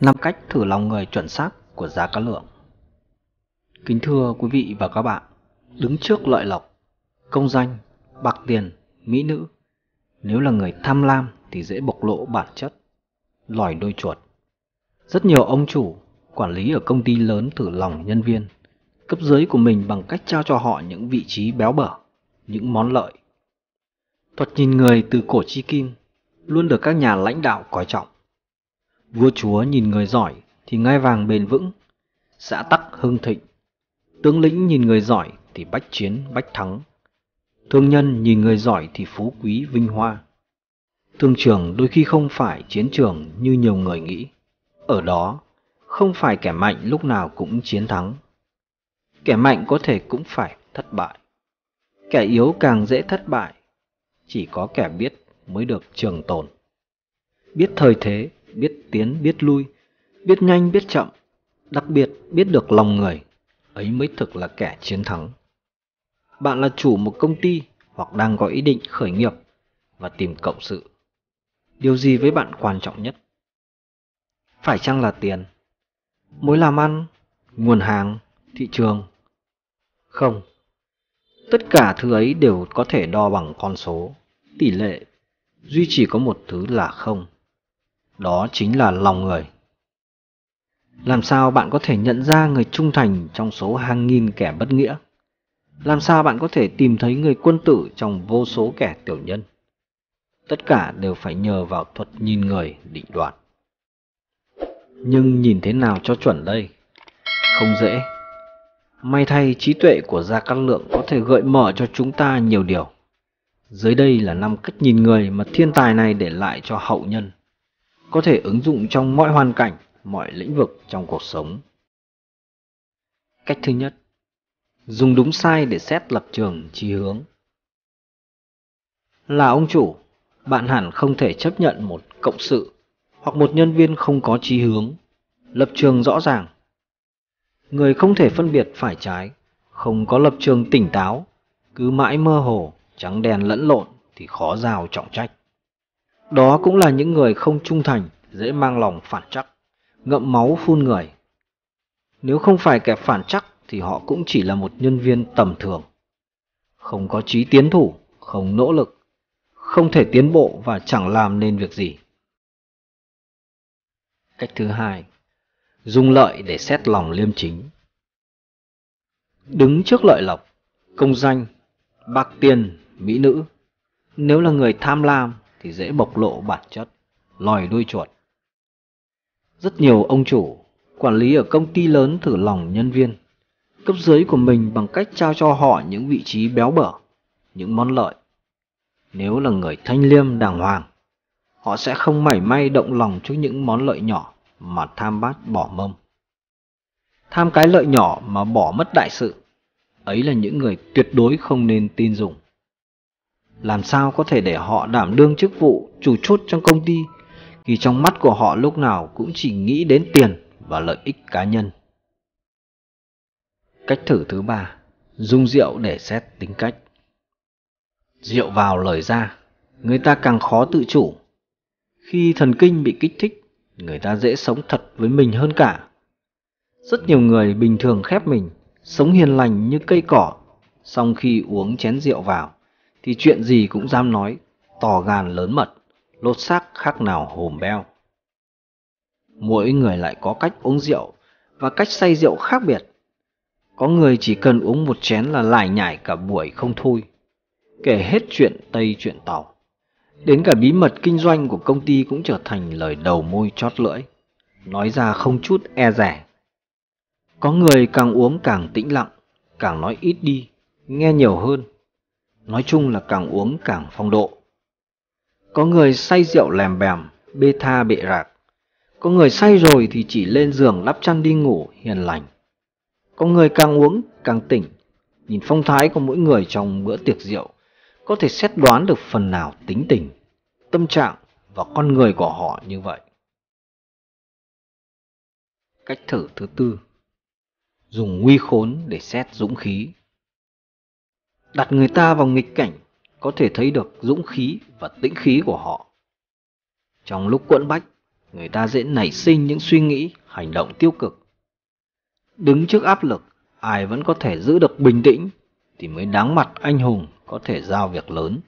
5 cách thử lòng người chuẩn xác của giá cá lượng Kính thưa quý vị và các bạn, đứng trước lợi lộc, công danh, bạc tiền, mỹ nữ, nếu là người tham lam thì dễ bộc lộ bản chất, lòi đôi chuột. Rất nhiều ông chủ, quản lý ở công ty lớn thử lòng nhân viên, cấp dưới của mình bằng cách trao cho họ những vị trí béo bở, những món lợi. Thuật nhìn người từ cổ chi kim luôn được các nhà lãnh đạo coi trọng Vua chúa nhìn người giỏi thì ngai vàng bền vững, xã tắc hưng thịnh. Tướng lĩnh nhìn người giỏi thì bách chiến bách thắng. Thương nhân nhìn người giỏi thì phú quý vinh hoa. Thương trường đôi khi không phải chiến trường như nhiều người nghĩ. Ở đó, không phải kẻ mạnh lúc nào cũng chiến thắng. Kẻ mạnh có thể cũng phải thất bại. Kẻ yếu càng dễ thất bại. Chỉ có kẻ biết mới được trường tồn. Biết thời thế biết tiến biết lui, biết nhanh biết chậm, đặc biệt biết được lòng người, ấy mới thực là kẻ chiến thắng. Bạn là chủ một công ty hoặc đang có ý định khởi nghiệp và tìm cộng sự. Điều gì với bạn quan trọng nhất? Phải chăng là tiền? Mối làm ăn, nguồn hàng, thị trường? Không. Tất cả thứ ấy đều có thể đo bằng con số, tỷ lệ, duy chỉ có một thứ là không đó chính là lòng người. Làm sao bạn có thể nhận ra người trung thành trong số hàng nghìn kẻ bất nghĩa? Làm sao bạn có thể tìm thấy người quân tử trong vô số kẻ tiểu nhân? Tất cả đều phải nhờ vào thuật nhìn người định đoạt. Nhưng nhìn thế nào cho chuẩn đây? Không dễ. May thay trí tuệ của Gia Cát Lượng có thể gợi mở cho chúng ta nhiều điều. Dưới đây là năm cách nhìn người mà thiên tài này để lại cho hậu nhân có thể ứng dụng trong mọi hoàn cảnh, mọi lĩnh vực trong cuộc sống. Cách thứ nhất, dùng đúng sai để xét lập trường chi hướng. Là ông chủ, bạn hẳn không thể chấp nhận một cộng sự hoặc một nhân viên không có chí hướng, lập trường rõ ràng. Người không thể phân biệt phải trái, không có lập trường tỉnh táo, cứ mãi mơ hồ, trắng đèn lẫn lộn thì khó giao trọng trách. Đó cũng là những người không trung thành, dễ mang lòng phản trắc, ngậm máu phun người. Nếu không phải kẻ phản trắc thì họ cũng chỉ là một nhân viên tầm thường. Không có trí tiến thủ, không nỗ lực, không thể tiến bộ và chẳng làm nên việc gì. Cách thứ hai, dùng lợi để xét lòng liêm chính. Đứng trước lợi lộc, công danh, bạc tiền, mỹ nữ, nếu là người tham lam thì dễ bộc lộ bản chất, lòi đuôi chuột. Rất nhiều ông chủ, quản lý ở công ty lớn thử lòng nhân viên, cấp dưới của mình bằng cách trao cho họ những vị trí béo bở, những món lợi. Nếu là người thanh liêm đàng hoàng, họ sẽ không mảy may động lòng trước những món lợi nhỏ mà tham bát bỏ mâm. Tham cái lợi nhỏ mà bỏ mất đại sự, ấy là những người tuyệt đối không nên tin dùng làm sao có thể để họ đảm đương chức vụ chủ chốt trong công ty khi trong mắt của họ lúc nào cũng chỉ nghĩ đến tiền và lợi ích cá nhân. Cách thử thứ ba, dùng rượu để xét tính cách. Rượu vào lời ra, người ta càng khó tự chủ. Khi thần kinh bị kích thích, người ta dễ sống thật với mình hơn cả. Rất nhiều người bình thường khép mình, sống hiền lành như cây cỏ, song khi uống chén rượu vào, thì chuyện gì cũng dám nói, tò gan lớn mật, lột xác khác nào hồm beo. Mỗi người lại có cách uống rượu và cách say rượu khác biệt. Có người chỉ cần uống một chén là lải nhải cả buổi không thôi, kể hết chuyện Tây chuyện Tàu. Đến cả bí mật kinh doanh của công ty cũng trở thành lời đầu môi chót lưỡi, nói ra không chút e rẻ. Có người càng uống càng tĩnh lặng, càng nói ít đi, nghe nhiều hơn nói chung là càng uống càng phong độ. Có người say rượu lèm bèm, bê tha bệ rạc. Có người say rồi thì chỉ lên giường lắp chăn đi ngủ hiền lành. Có người càng uống càng tỉnh, nhìn phong thái của mỗi người trong bữa tiệc rượu, có thể xét đoán được phần nào tính tình, tâm trạng và con người của họ như vậy. Cách thử thứ tư Dùng nguy khốn để xét dũng khí đặt người ta vào nghịch cảnh có thể thấy được dũng khí và tĩnh khí của họ. Trong lúc quẫn bách, người ta dễ nảy sinh những suy nghĩ, hành động tiêu cực. Đứng trước áp lực, ai vẫn có thể giữ được bình tĩnh thì mới đáng mặt anh hùng có thể giao việc lớn.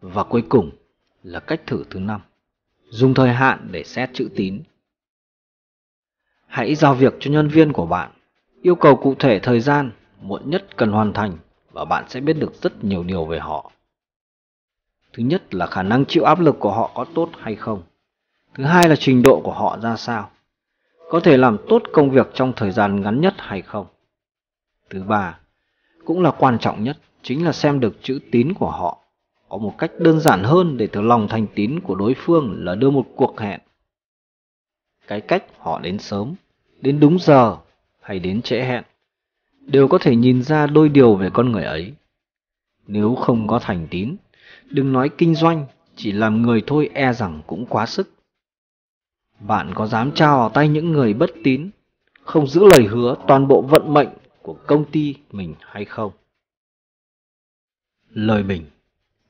Và cuối cùng là cách thử thứ năm, dùng thời hạn để xét chữ tín. Hãy giao việc cho nhân viên của bạn Yêu cầu cụ thể thời gian, muộn nhất cần hoàn thành và bạn sẽ biết được rất nhiều điều về họ. Thứ nhất là khả năng chịu áp lực của họ có tốt hay không. Thứ hai là trình độ của họ ra sao. Có thể làm tốt công việc trong thời gian ngắn nhất hay không. Thứ ba, cũng là quan trọng nhất, chính là xem được chữ tín của họ. Có một cách đơn giản hơn để từ lòng thành tín của đối phương là đưa một cuộc hẹn. Cái cách họ đến sớm, đến đúng giờ hay đến trễ hẹn đều có thể nhìn ra đôi điều về con người ấy nếu không có thành tín đừng nói kinh doanh chỉ làm người thôi e rằng cũng quá sức bạn có dám trao vào tay những người bất tín không giữ lời hứa toàn bộ vận mệnh của công ty mình hay không lời bình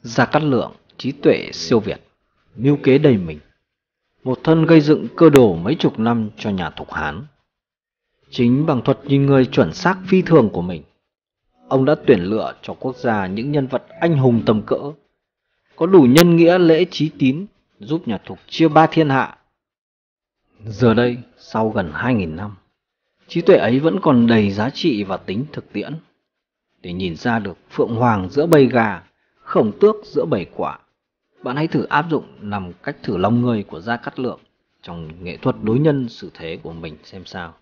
gia cát lượng trí tuệ siêu việt mưu kế đầy mình một thân gây dựng cơ đồ mấy chục năm cho nhà thục hán Chính bằng thuật nhìn người chuẩn xác phi thường của mình, ông đã tuyển lựa cho quốc gia những nhân vật anh hùng tầm cỡ, có đủ nhân nghĩa lễ trí tín giúp nhà Thục chia ba thiên hạ. Giờ đây, sau gần 2.000 năm, trí tuệ ấy vẫn còn đầy giá trị và tính thực tiễn. Để nhìn ra được phượng hoàng giữa bầy gà, khổng tước giữa bầy quả, bạn hãy thử áp dụng nằm cách thử lòng người của Gia Cát Lượng trong nghệ thuật đối nhân xử thế của mình xem sao.